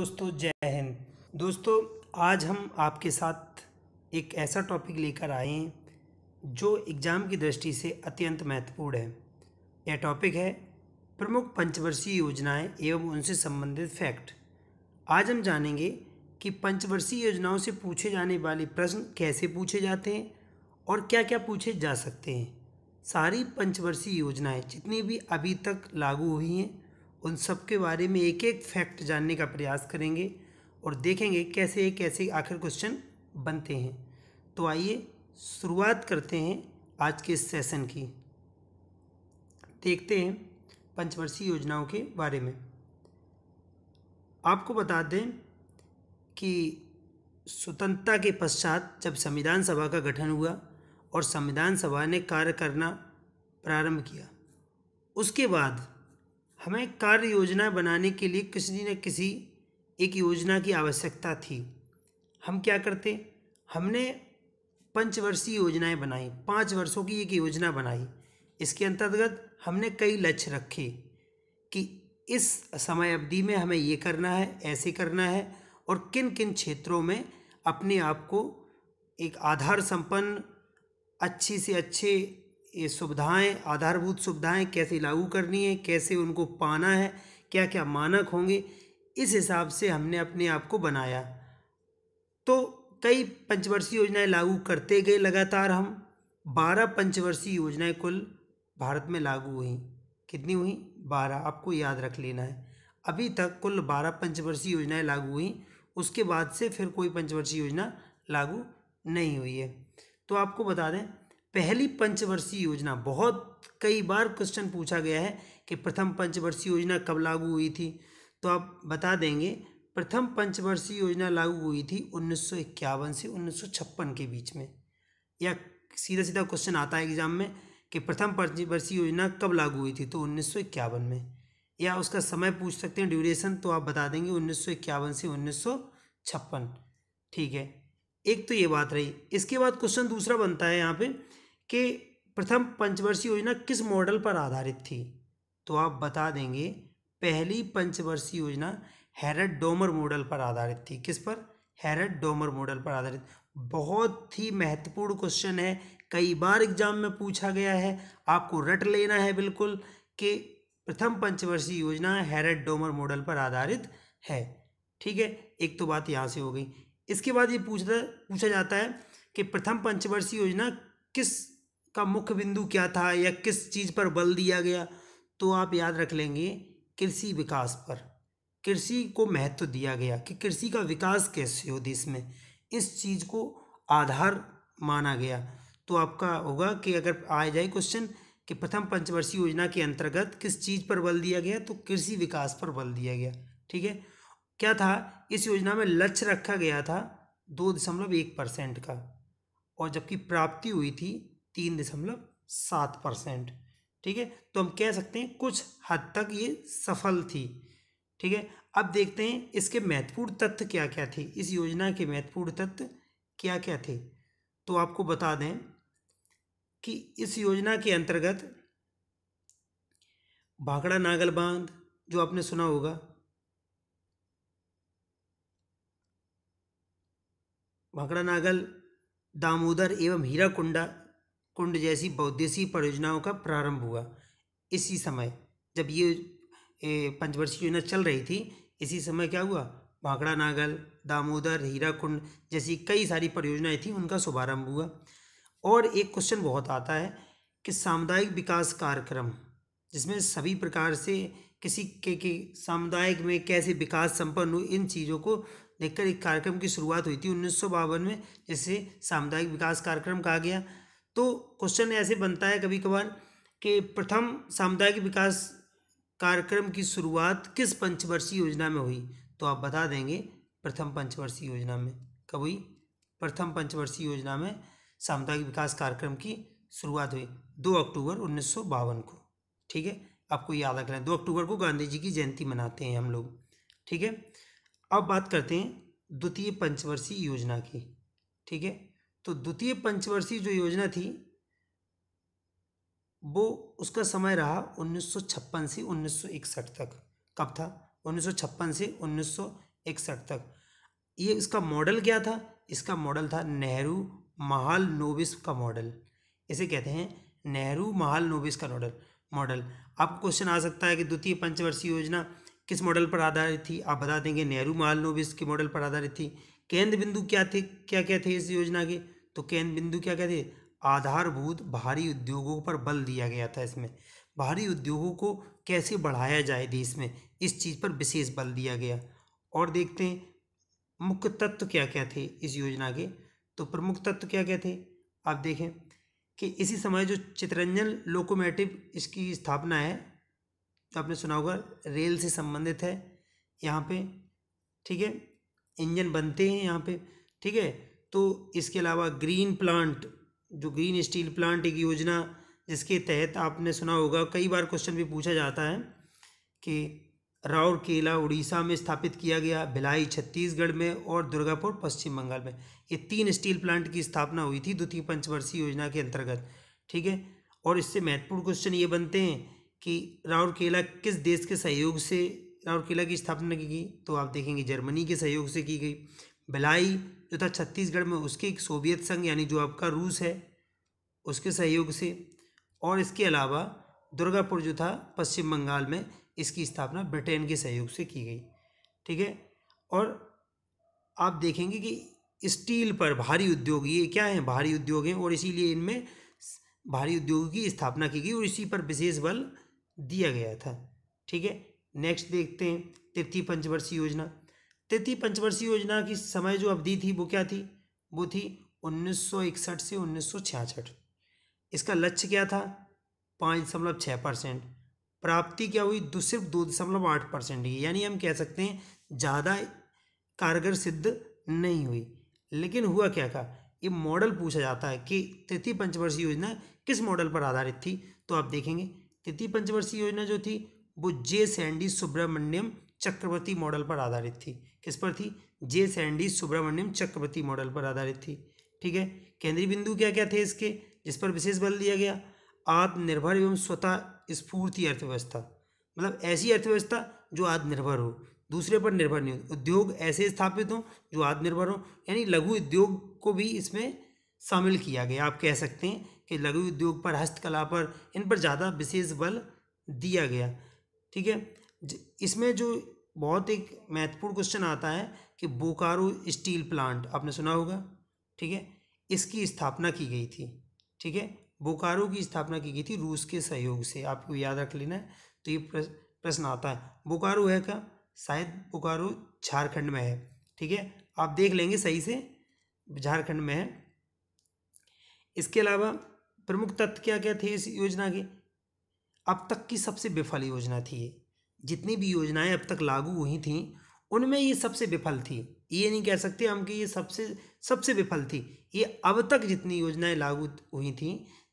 दोस्तों जय हिंद दोस्तों आज हम आपके साथ एक ऐसा टॉपिक लेकर आए हैं जो एग्ज़ाम की दृष्टि से अत्यंत महत्वपूर्ण है यह टॉपिक है प्रमुख पंचवर्षीय योजनाएं एवं उनसे संबंधित फैक्ट आज हम जानेंगे कि पंचवर्षीय योजनाओं से पूछे जाने वाले प्रश्न कैसे पूछे जाते हैं और क्या क्या पूछे जा सकते हैं सारी पंचवर्षीय योजनाएं जितनी भी अभी तक लागू हुई हैं उन सब के बारे में एक एक फैक्ट जानने का प्रयास करेंगे और देखेंगे कैसे कैसे आखिर क्वेश्चन बनते हैं तो आइए शुरुआत करते हैं आज के इस सेशन की देखते हैं पंचवर्षीय योजनाओं के बारे में आपको बता दें कि स्वतंत्रता के पश्चात जब संविधान सभा का गठन हुआ और संविधान सभा ने कार्य करना प्रारंभ किया उसके बाद हमें कार्य योजना बनाने के लिए किसी न किसी एक योजना की आवश्यकता थी हम क्या करते हमने पंचवर्षीय योजनाएं बनाई पाँच वर्षों की एक योजना बनाई इसके अंतर्गत हमने कई लक्ष्य रखे कि इस समय अवधि में हमें ये करना है ऐसे करना है और किन किन क्षेत्रों में अपने आप को एक आधार संपन्न अच्छी से अच्छे ये सुविधाएं आधारभूत सुविधाएं कैसे लागू करनी है कैसे उनको पाना है क्या क्या मानक होंगे इस हिसाब से हमने अपने आप को बनाया तो कई पंचवर्षीय योजनाएं लागू करते गए लगातार हम बारह पंचवर्षीय योजनाएं कुल भारत में लागू हुई कितनी हुई बारह आपको याद रख लेना है अभी तक कुल बारह पंचवर्षीय योजनाएं लागू हुई उसके बाद से फिर कोई पंचवर्षीय योजना लागू नहीं हुई है तो आपको बता दें पहली पंचवर्षीय योजना बहुत कई बार क्वेश्चन पूछा गया है कि प्रथम पंचवर्षीय योजना कब लागू हुई थी तो आप बता देंगे प्रथम पंचवर्षीय योजना लागू हुई थी उन्नीस से उन्नीस के बीच में या सीधा सीधा क्वेश्चन आता है एग्जाम में कि प्रथम पंचवर्षीय योजना कब लागू हुई थी तो उन्नीस में या उसका समय पूछ सकते हैं ड्यूरेशन तो आप बता देंगे उन्नीस से उन्नीस ठीक है एक तो ये बात रही इसके बाद क्वेश्चन दूसरा बनता है यहाँ पे कि प्रथम पंचवर्षीय योजना किस मॉडल पर आधारित थी तो आप बता देंगे पहली पंचवर्षीय योजना हैरड डोमर मॉडल पर आधारित थी किस पर हैरड डोमर मॉडल पर आधारित बहुत ही महत्वपूर्ण क्वेश्चन है कई बार एग्जाम में पूछा गया है आपको रट लेना है बिल्कुल कि प्रथम पंचवर्षीय योजना हैरड डोमर मॉडल पर आधारित है ठीक है एक तो बात यहाँ से हो गई इसके बाद ये पूछता पूछा जाता है कि प्रथम पंचवर्षीय योजना किस का मुख्य बिंदु क्या था या किस चीज़ पर बल दिया गया तो आप याद रख लेंगे कृषि विकास पर कृषि को महत्व दिया गया कि कृषि का विकास कैसे हो देश में इस चीज़ को आधार माना गया तो आपका होगा कि अगर आ जाए क्वेश्चन कि प्रथम पंचवर्षीय योजना के अंतर्गत किस चीज़ पर बल दिया गया तो कृषि विकास पर बल दिया गया ठीक है क्या था इस योजना में लक्ष्य रखा गया था दो दशमलव एक परसेंट का और जबकि प्राप्ति हुई थी तीन दशमलव सात परसेंट ठीक है तो हम कह सकते हैं कुछ हद तक ये सफल थी ठीक है अब देखते हैं इसके महत्वपूर्ण तत्व क्या क्या थे इस योजना के महत्वपूर्ण तत्व क्या क्या थे तो आपको बता दें कि इस योजना के अंतर्गत भागड़ा नागल बांध जो आपने सुना होगा भागड़ा नागल दामोदर एवं हीरा कुंडा कुंड जैसी बौद्धिसी परियोजनाओं का प्रारंभ हुआ इसी समय जब ये पंचवर्षीय योजना चल रही थी इसी समय क्या हुआ भाखड़ा नागल दामोदर हीरा कुंड जैसी कई सारी परियोजनाएं थी उनका शुभारंभ हुआ और एक क्वेश्चन बहुत आता है कि सामुदायिक विकास कार्यक्रम जिसमें सभी प्रकार से किसी के, के सामुदायिक में कैसे विकास संपन्न हो इन चीज़ों को देखकर एक कार्यक्रम की शुरुआत हुई थी उन्नीस में जिसे सामुदायिक विकास कार्यक्रम कहा गया तो क्वेश्चन ऐसे बनता है कभी कभार कि प्रथम सामुदायिक विकास कार्यक्रम की शुरुआत किस पंचवर्षीय योजना में हुई तो आप बता देंगे प्रथम पंचवर्षीय योजना में कब हुई प्रथम पंचवर्षीय योजना में सामुदायिक विकास कार्यक्रम की शुरुआत हुई दो अक्टूबर उन्नीस को ठीक है आपको याद रखना है दो अक्टूबर को गांधी जी की जयंती मनाते हैं हम लोग ठीक है अब बात करते हैं द्वितीय पंचवर्षीय योजना की ठीक है तो द्वितीय पंचवर्षीय जो योजना थी वो उसका समय रहा 1956 से 1961 तक कब था 1956 से 1961 तक ये इसका मॉडल क्या था इसका मॉडल था नेहरू महाल नोबिस का मॉडल इसे कहते हैं नेहरू महाल नोबिस का मॉडल मॉडल अब क्वेश्चन आ सकता है कि द्वितीय पंचवर्षीय योजना किस मॉडल पर आधारित थी आप बता देंगे नेहरू महाल नोबिस के मॉडल पर आधारित थी केंद्र बिंदु क्या थे क्या क्या थे इस योजना के तो केंद्र बिंदु क्या कहते हैं आधारभूत भारी उद्योगों पर बल दिया गया था इसमें भारी उद्योगों को कैसे बढ़ाया जाए देश में इस चीज़ पर विशेष बल दिया गया और देखते हैं मुख्य तत्व क्या क्या थे इस योजना के तो प्रमुख तत्व क्या क्या थे आप देखें कि इसी समय जो चितरंजन लोकोमेटिव इसकी स्थापना है तो आपने सुना होगा रेल से संबंधित है यहाँ पे ठीक है इंजन बनते हैं यहाँ पे ठीक है तो इसके अलावा ग्रीन प्लांट जो ग्रीन स्टील प्लांट एक योजना जिसके तहत आपने सुना होगा कई बार क्वेश्चन भी पूछा जाता है कि राउरकेला उड़ीसा में स्थापित किया गया भिलाई छत्तीसगढ़ में और दुर्गापुर पश्चिम बंगाल में ये तीन स्टील प्लांट की स्थापना हुई थी द्वितीय पंचवर्षीय योजना के अंतर्गत ठीक है और इससे महत्वपूर्ण क्वेश्चन ये बनते हैं कि राउरकेला किस देश के सहयोग से राउरकेला की स्थापना की गई तो आप देखेंगे जर्मनी के सहयोग से की गई भिलाई तथा छत्तीसगढ़ में उसके एक सोवियत संघ यानी जो आपका रूस है उसके सहयोग से और इसके अलावा दुर्गापुर जो था पश्चिम बंगाल में इसकी स्थापना ब्रिटेन के सहयोग से की गई ठीक है और आप देखेंगे कि स्टील पर भारी उद्योग ये क्या है भारी उद्योग हैं और इसीलिए इनमें भारी उद्योग की स्थापना की गई और इसी पर विशेष बल दिया गया था ठीक है नेक्स्ट देखते हैं तृतीय पंचवर्षीय योजना तृतीय पंचवर्षीय योजना की समय जो अवधि थी वो क्या थी वो थी 1961 से 1966 इसका लक्ष्य क्या था पाँच दशमलव छः परसेंट प्राप्ति क्या हुई दो सिर्फ दो दशमलव आठ परसेंट ही यानी हम कह सकते हैं ज़्यादा कारगर सिद्ध नहीं हुई लेकिन हुआ क्या का ये मॉडल पूछा जाता है कि तृतीय पंचवर्षीय योजना किस मॉडल पर आधारित थी तो आप देखेंगे तृतीय पंचवर्षीय योजना जो थी वो J Sandy Subramaniam Chakravarty model पर आधारित थी किस पर थी J Sandy Subramaniam Chakravarty model पर आधारित थी ठीक है केंद्रीय बिंदु क्या क्या थे इसके जिस पर विशेष बल दिया गया आत्मनिर्भर एवं स्वतः स्फूर्ति अर्थव्यवस्था मतलब ऐसी अर्थव्यवस्था जो आत्मनिर्भर हो दूसरे पर निर्भर नहीं हो उद्योग ऐसे स्थापित हों जो आत्मनिर्भर हों यानी लघु उद्योग को भी इसमें शामिल किया गया आप कह सकते हैं कि लघु उद्योग पर हस्तकला पर इन पर ज़्यादा विशेष बल दिया गया ठीक है इसमें जो बहुत एक महत्वपूर्ण क्वेश्चन आता है कि बोकारो स्टील प्लांट आपने सुना होगा ठीक है इसकी स्थापना की गई थी ठीक है बोकारो की स्थापना की गई थी रूस के सहयोग से आपको याद रख लेना है तो ये प्रश्न आता है बोकारो है क्या शायद बोकारो झारखंड में है ठीक है आप देख लेंगे सही से झारखंड में है इसके अलावा प्रमुख तत्व क्या क्या थे इस योजना के अब तक की सबसे विफल योजना थी ये जितनी भी योजनाएं अब तक लागू हुई थी उनमें ये सबसे विफल थी ये नहीं कह सकते हम कि ये सबसे सबसे विफल थी ये अब तक जितनी योजनाएं लागू हुई थी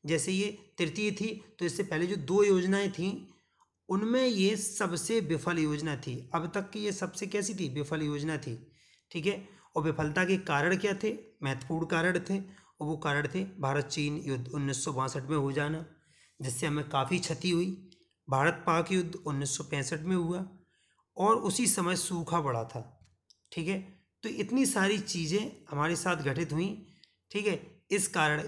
जैसे ये तृतीय थी तो इससे पहले जो दो योजनाएं थीं उनमें ये सबसे विफल योजना थी अब तक की ये सबसे कैसी थी विफल योजना थी ठीक है और विफलता के कारण क्या थे महत्वपूर्ण कारण थे और वो कारण थे भारत चीन युद्ध उन्नीस में हो जाना जिससे हमें काफ़ी क्षति हुई भारत पाक युद्ध उन्नीस में हुआ और उसी समय सूखा बड़ा था ठीक है तो इतनी सारी चीज़ें हमारे साथ घटित हुई ठीक है इस कारण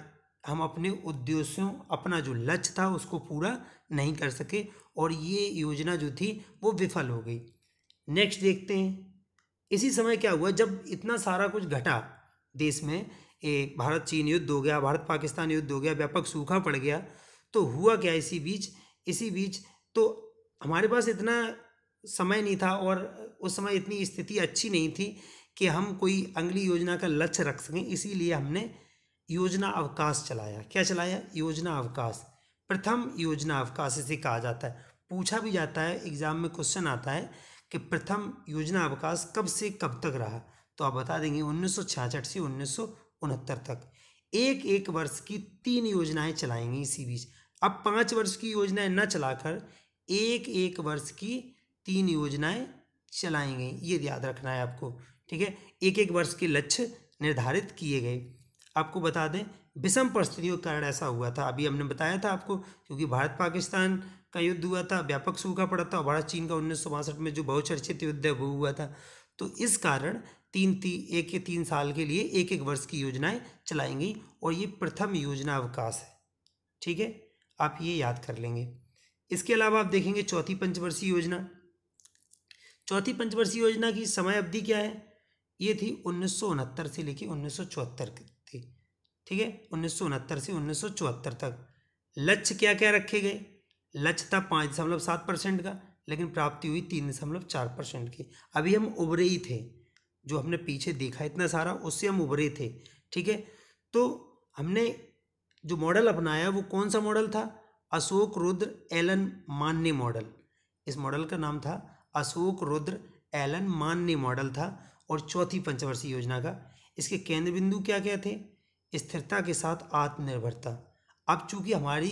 हम अपने उद्देश्यों अपना जो लक्ष्य था उसको पूरा नहीं कर सके और ये योजना जो थी वो विफल हो गई नेक्स्ट देखते हैं इसी समय क्या हुआ जब इतना सारा कुछ घटा देश में ए, भारत चीन युद्ध हो गया भारत पाकिस्तान युद्ध हो गया व्यापक सूखा पड़ गया तो हुआ क्या इसी बीच इसी बीच तो हमारे पास इतना समय नहीं था और उस समय इतनी स्थिति अच्छी नहीं थी कि हम कोई अगली योजना का लक्ष्य रख सकें इसीलिए हमने योजना अवकाश चलाया क्या चलाया योजना अवकाश प्रथम योजना अवकाश इसे कहा जाता है पूछा भी जाता है एग्ज़ाम में क्वेश्चन आता है कि प्रथम योजना अवकाश कब से कब तक रहा तो आप बता देंगे उन्नीस से उन्नीस तक एक एक वर्ष की तीन योजनाएं चलाएंगी इसी बीच अब पाँच वर्ष की योजनाएं न चलाकर एक एक वर्ष की तीन योजनाएं चलाई गई ये याद रखना है आपको ठीक है एक एक वर्ष के लक्ष्य निर्धारित किए गए आपको बता दें विषम परिस्थितियों के कारण ऐसा हुआ था अभी हमने बताया था आपको क्योंकि भारत पाकिस्तान का युद्ध हुआ था व्यापक सूखा पड़ा था भारत चीन का उन्नीस में जो बहुचर्चित युद्ध है वो हुआ था तो इस कारण तीन ती एक के तीन साल के लिए एक एक वर्ष की योजनाएं चलाई गई और ये प्रथम योजना अवकाश है ठीक है आप ये याद कर लेंगे इसके अलावा आप देखेंगे चौथी पंचवर्षीय योजना चौथी पंचवर्षीय योजना की समय अवधि क्या है ये थी उन्नीस से लेके उन्नीस सौ थी ठीक है उन्नीस से उन्नीस तक लक्ष्य क्या क्या रखे गए लक्ष्य था पाँच दशमलव सात परसेंट का लेकिन प्राप्ति हुई तीन दशमलव चार परसेंट की अभी हम उभरे ही थे जो हमने पीछे देखा इतना सारा उससे हम उभरे थे ठीक है तो हमने जो मॉडल अपनाया वो कौन सा मॉडल था Ashok Rudra Alan Manne model इस मॉडल का नाम था Ashok Rudra Alan Manne model था और चौथी पंचवर्षीय योजना का इसके केंद्र बिंदु क्या क्या थे स्थिरता के साथ आत्मनिर्भरता अब चूंकि हमारी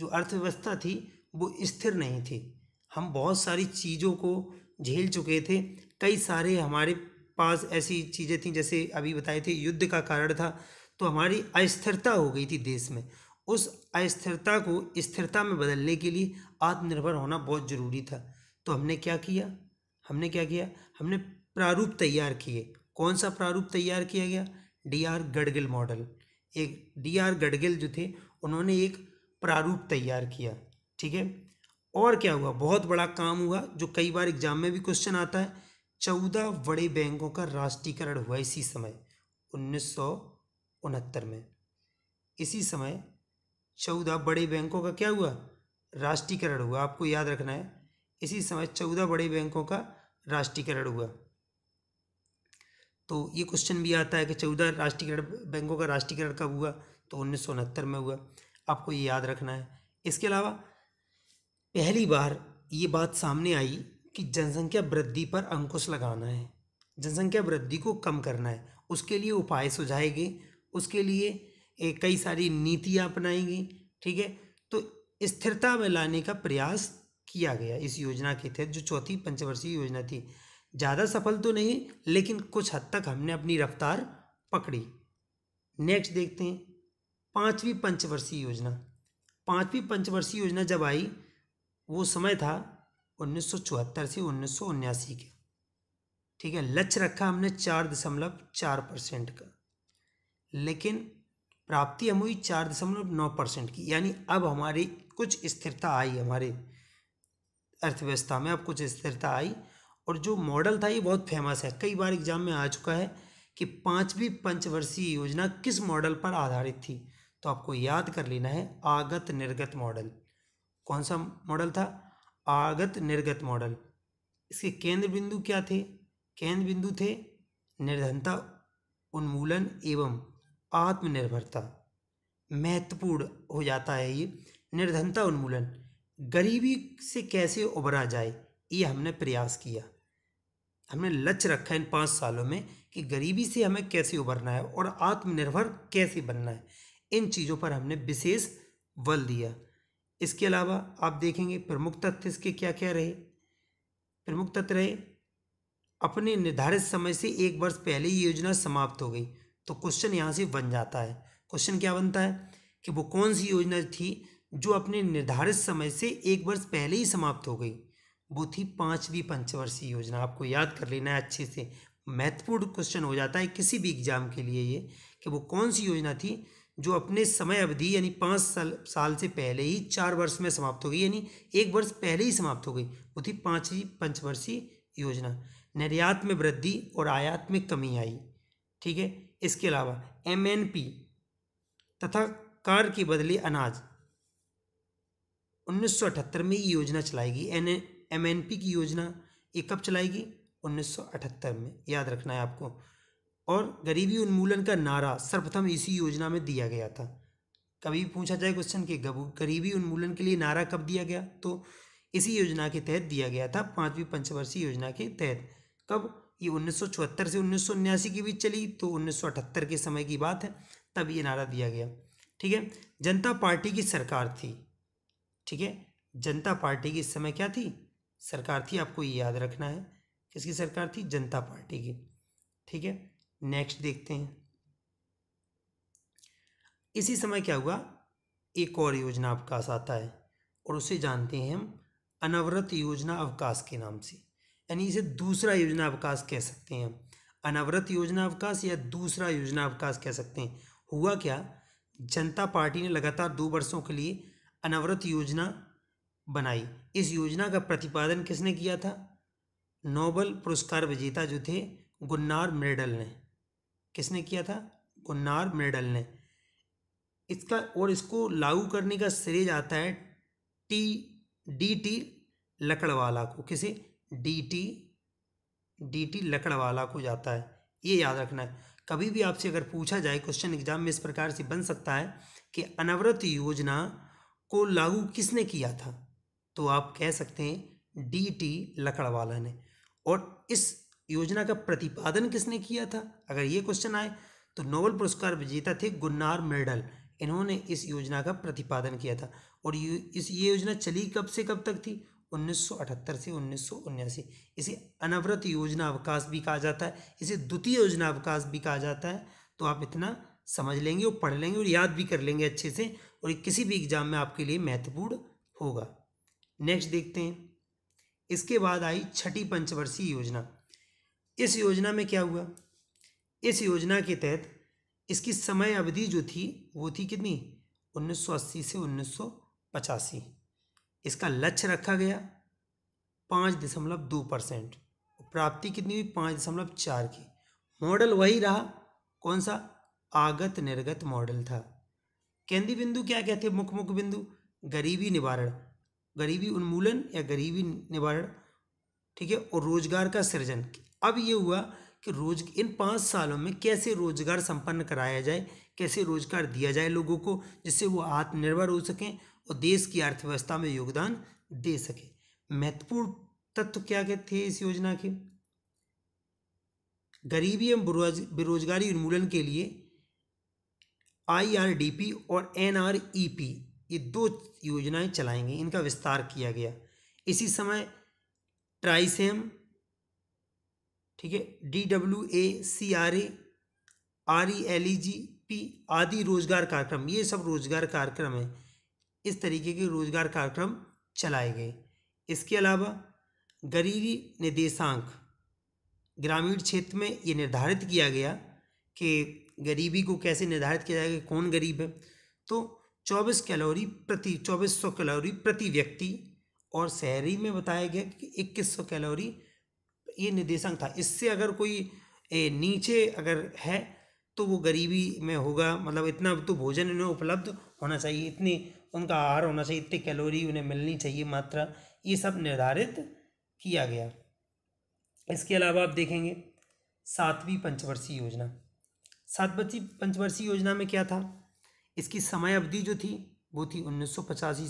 जो अर्थव्यवस्था थी वो स्थिर नहीं थी हम बहुत सारी चीज़ों को झेल चुके थे कई सारे हमारे पास ऐसी चीज़ें थी जैसे अभी बताए थे युद्ध का कारण था तो हमारी अस्थिरता हो गई थी देश में उस अस्थिरता को स्थिरता में बदलने के लिए आत्मनिर्भर होना बहुत ज़रूरी था तो हमने क्या किया हमने क्या किया हमने प्रारूप तैयार किए कौन सा प्रारूप तैयार किया गया डी आर गडगिल मॉडल एक डी आर गडगिल जो थे उन्होंने एक प्रारूप तैयार किया ठीक है और क्या हुआ बहुत बड़ा काम हुआ जो कई बार एग्जाम में भी क्वेश्चन आता है चौदह बड़े बैंकों का राष्ट्रीयकरण हुआ इसी समय उन्नीस में इसी समय चौदह बड़े बैंकों का क्या हुआ राष्ट्रीयकरण हुआ आपको याद रखना है इसी समय चौदह बड़े बैंकों का राष्ट्रीयकरण हुआ तो ये क्वेश्चन भी आता है कि चौदह राष्ट्रीयकरण बैंकों का राष्ट्रीयकरण कब हुआ तो उन्नीस में हुआ आपको ये याद रखना है इसके अलावा पहली बार ये बात सामने आई कि जनसंख्या वृद्धि पर अंकुश लगाना है जनसंख्या वृद्धि को कम करना है उसके लिए उपाय सुझाए गए उसके लिए कई सारी नीतियाँ अपनाई गई ठीक है तो स्थिरता में लाने का प्रयास किया गया इस योजना के तहत जो चौथी पंचवर्षीय योजना थी ज़्यादा सफल तो नहीं लेकिन कुछ हद तक हमने अपनी रफ्तार पकड़ी नेक्स्ट देखते हैं पांचवी पंचवर्षीय योजना पांचवी पंचवर्षीय योजना जब आई वो समय था उन्नीस से उन्नीस के ठीक है लक्ष्य रखा हमने चार दशमलव चार परसेंट का लेकिन प्राप्ति हम हुई चार दशमलव नौ परसेंट की यानी अब हमारी कुछ स्थिरता आई हमारे अर्थव्यवस्था में अब कुछ स्थिरता आई और जो मॉडल था ये बहुत फेमस है कई बार एग्जाम में आ चुका है कि पाँचवीं पंचवर्षीय योजना किस मॉडल पर आधारित थी तो आपको याद कर लेना है आगत निर्गत मॉडल कौन सा मॉडल था आगत निर्गत मॉडल इसके केंद्र बिंदु क्या थे केंद्र बिंदु थे निर्धनता उन्मूलन एवं आत्मनिर्भरता महत्वपूर्ण हो जाता है ये निर्धनता उन्मूलन गरीबी से कैसे उभरा जाए ये हमने प्रयास किया हमने लक्ष्य रखा इन पाँच सालों में कि गरीबी से हमें कैसे उभरना है और आत्मनिर्भर कैसे बनना है इन चीज़ों पर हमने विशेष बल दिया इसके अलावा आप देखेंगे प्रमुख तथ्य इसके क्या क्या रहे प्रमुख तथ्य रहे अपने निर्धारित समय से एक वर्ष पहले ये योजना समाप्त हो गई तो क्वेश्चन यहाँ से बन जाता है क्वेश्चन क्या बनता है कि वो कौन सी योजना थी जो अपने निर्धारित समय से एक वर्ष पहले ही समाप्त हो गई वो थी पाँचवीं पंचवर्षीय योजना आपको याद कर लेना है अच्छे से महत्वपूर्ण क्वेश्चन हो जाता है किसी भी एग्जाम के लिए ये कि वो कौन सी योजना थी जो अपने समय अवधि यानी पाँच साल साल से पहले ही चार वर्ष में समाप्त हो गई यानी एक वर्ष पहले ही समाप्त हो गई वो थी पाँचवीं पंचवर्षीय योजना निर्यात में वृद्धि और आयात में कमी आई ठीक है इसके अलावा एमएनपी तथा कार की बदली अनाज 1978 में ये योजना चलाई गई एन एमएनपी की योजना ये कब चलाई गई 1978 में याद रखना है आपको और गरीबी उन्मूलन का नारा सर्वप्रथम इसी योजना में दिया गया था कभी पूछा जाए क्वेश्चन कि गरीबी उन्मूलन के लिए नारा कब दिया गया तो इसी योजना के तहत दिया गया था पाँचवीं पंचवर्षीय योजना के तहत कब ये चौहत्तर से उन्नीस के बीच चली तो अठहत्तर के समय की बात है तब ये नारा दिया गया ठीक है जनता पार्टी की सरकार थी ठीक है जनता पार्टी की इस समय क्या थी सरकार थी आपको ये याद रखना है किसकी सरकार थी जनता पार्टी की ठीक है नेक्स्ट देखते हैं इसी समय क्या हुआ एक और योजना अवकाश आता है और उसे जानते हैं हम अनवरत योजना अवकाश के नाम से यानी इसे दूसरा योजना अवकाश कह सकते हैं अनावृत योजना अवकाश या दूसरा योजना अवकाश कह सकते हैं हुआ क्या जनता पार्टी ने लगातार दो वर्षों के लिए अनावृत योजना बनाई इस योजना का प्रतिपादन किसने किया था नोबल पुरस्कार विजेता जो थे गुन्नार मेडल ने किसने किया था गुन्नार मेडल ने इसका और इसको लागू करने का श्रेय जाता है टी डी टी लकड़वाला को किसे D T D T Lakdawala को जाता है ये याद रखना है कभी भी आपसे अगर पूछा जाए क्वेश्चन एग्जाम में इस प्रकार से बन सकता है कि अनवरत योजना को लागू किसने किया था तो आप कह सकते हैं डी टी लकड़वाला ने और इस योजना का प्रतिपादन किसने किया था अगर ये क्वेश्चन आए तो नोबल पुरस्कार विजेता थे गुन्नार मेडल इन्होंने इस योजना का प्रतिपादन किया था और इस ये योजना चली कब से कब तक थी 1978 से उन्नीस इसे अनवरत योजना अवकाश भी कहा जाता है इसे द्वितीय योजना अवकाश भी कहा जाता है तो आप इतना समझ लेंगे और पढ़ लेंगे और याद भी कर लेंगे अच्छे से और किसी भी एग्जाम में आपके लिए महत्वपूर्ण होगा नेक्स्ट देखते हैं इसके बाद आई छठी पंचवर्षीय योजना इस योजना में क्या हुआ इस योजना के तहत इसकी समय अवधि जो थी वो थी कितनी उन्नीस से उन्नीस इसका लक्ष्य रखा गया पाँच दशमलव दो परसेंट प्राप्ति कितनी हुई पाँच दशमलव चार की मॉडल वही रहा कौन सा आगत निर्गत मॉडल था केंद्रीय बिंदु क्या कहते हैं मुख्य मुख्य बिंदु गरीबी निवारण गरीबी उन्मूलन या गरीबी निवारण ठीक है और रोजगार का सृजन अब ये हुआ कि रोज इन पाँच सालों में कैसे रोजगार संपन्न कराया जाए कैसे रोजगार दिया जाए लोगों को जिससे वो आत्मनिर्भर हो सकें और देश की अर्थव्यवस्था में योगदान दे सके महत्वपूर्ण तत्व क्या कहते थे इस योजना के गरीबी एवं बेरोजगारी उन्मूलन के लिए आईआरडीपी और एनआरईपी e ये दो योजनाएं चलाएंगे इनका विस्तार किया गया इसी समय ट्राइसेम ठीक है D W A C R A R E L E G P आदि रोजगार कार्यक्रम ये सब रोजगार कार्यक्रम है इस तरीके के रोजगार कार्यक्रम चलाए गए इसके अलावा गरीबी निर्देशांक ग्रामीण क्षेत्र में ये निर्धारित किया गया कि गरीबी को कैसे निर्धारित किया जाएगा कौन गरीब है तो 24 कैलोरी प्रति 2400 कैलोरी प्रति व्यक्ति और शहरी में बताया गया कि इक्कीस सौ कैलोरी ये निर्देशांक था इससे अगर कोई नीचे अगर है तो वो गरीबी में होगा मतलब इतना तो भोजन उन्हें उपलब्ध होना चाहिए इतनी उनका आहार होना चाहिए इतनी कैलोरी उन्हें मिलनी चाहिए मात्रा ये सब निर्धारित किया गया इसके अलावा आप देखेंगे सातवीं पंचवर्षीय योजना सातवीं पंचवर्षीय योजना में क्या था इसकी समय अवधि जो थी वो थी उन्नीस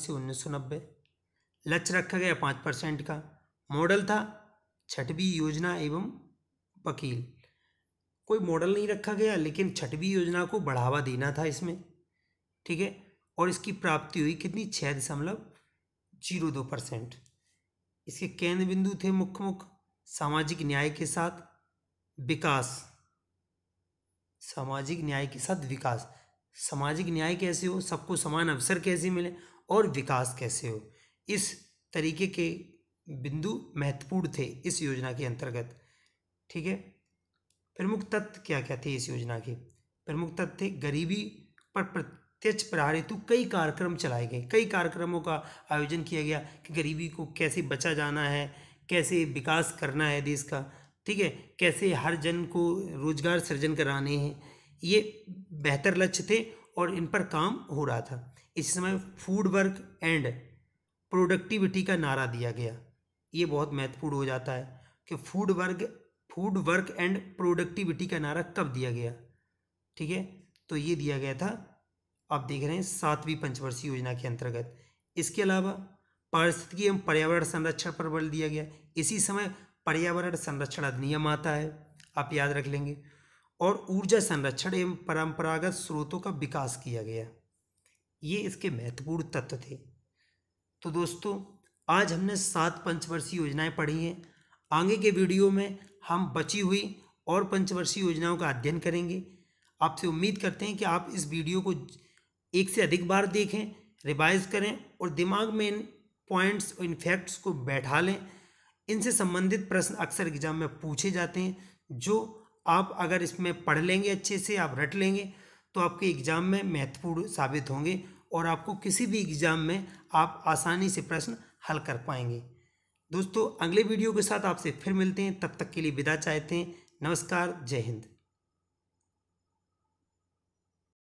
से उन्नीस लक्ष्य रखा गया पाँच परसेंट का मॉडल था छठवीं योजना एवं वकील कोई मॉडल नहीं रखा गया लेकिन छठवीं योजना को बढ़ावा देना था इसमें ठीक है और इसकी प्राप्ति हुई कितनी छः दशमलव जीरो दो परसेंट इसके केंद्र बिंदु थे मुख्य मुख्य सामाजिक न्याय के साथ विकास सामाजिक न्याय के साथ विकास सामाजिक न्याय कैसे हो सबको समान अवसर कैसे मिले और विकास कैसे हो इस तरीके के बिंदु महत्वपूर्ण थे इस योजना के अंतर्गत ठीक है प्रमुख तत्व क्या क्या थे इस योजना के प्रमुख तत्व थे गरीबी पर प्रत्यक्ष प्रहार हेतु तो कई कार्यक्रम चलाए गए कई कार्यक्रमों का आयोजन किया गया कि गरीबी को कैसे बचा जाना है कैसे विकास करना है देश का ठीक है कैसे हर जन को रोजगार सृजन कराने हैं ये बेहतर लक्ष्य थे और इन पर काम हो रहा था इस समय फूड वर्क एंड प्रोडक्टिविटी का नारा दिया गया ये बहुत महत्वपूर्ण हो जाता है कि food work food work and productivity का नारा कब दिया गया ठीक है तो ये दिया गया था आप देख रहे हैं सातवीं पंचवर्षीय योजना के अंतर्गत इसके अलावा पारिस्थितिकी एवं पर्यावरण संरक्षण पर बल दिया गया इसी समय पर्यावरण संरक्षण अधिनियम आता है आप याद रख लेंगे और ऊर्जा संरक्षण एवं परंपरागत स्रोतों का विकास किया गया ये इसके महत्वपूर्ण तत्व थे तो दोस्तों आज हमने सात पंचवर्षीय योजनाएं पढ़ी हैं आगे के वीडियो में हम बची हुई और पंचवर्षीय योजनाओं का अध्ययन करेंगे आपसे उम्मीद करते हैं कि आप इस वीडियो को एक से अधिक बार देखें रिवाइज करें और दिमाग में इन पॉइंट्स और इन फैक्ट्स को बैठा लें इनसे संबंधित प्रश्न अक्सर एग्जाम में पूछे जाते हैं जो आप अगर इसमें पढ़ लेंगे अच्छे से आप रट लेंगे तो आपके एग्ज़ाम में महत्वपूर्ण साबित होंगे और आपको किसी भी एग्ज़ाम में आप आसानी से प्रश्न हल कर पाएंगे दोस्तों अगले वीडियो के साथ आपसे फिर मिलते हैं तब तक के लिए विदा चाहते हैं नमस्कार जय हिंद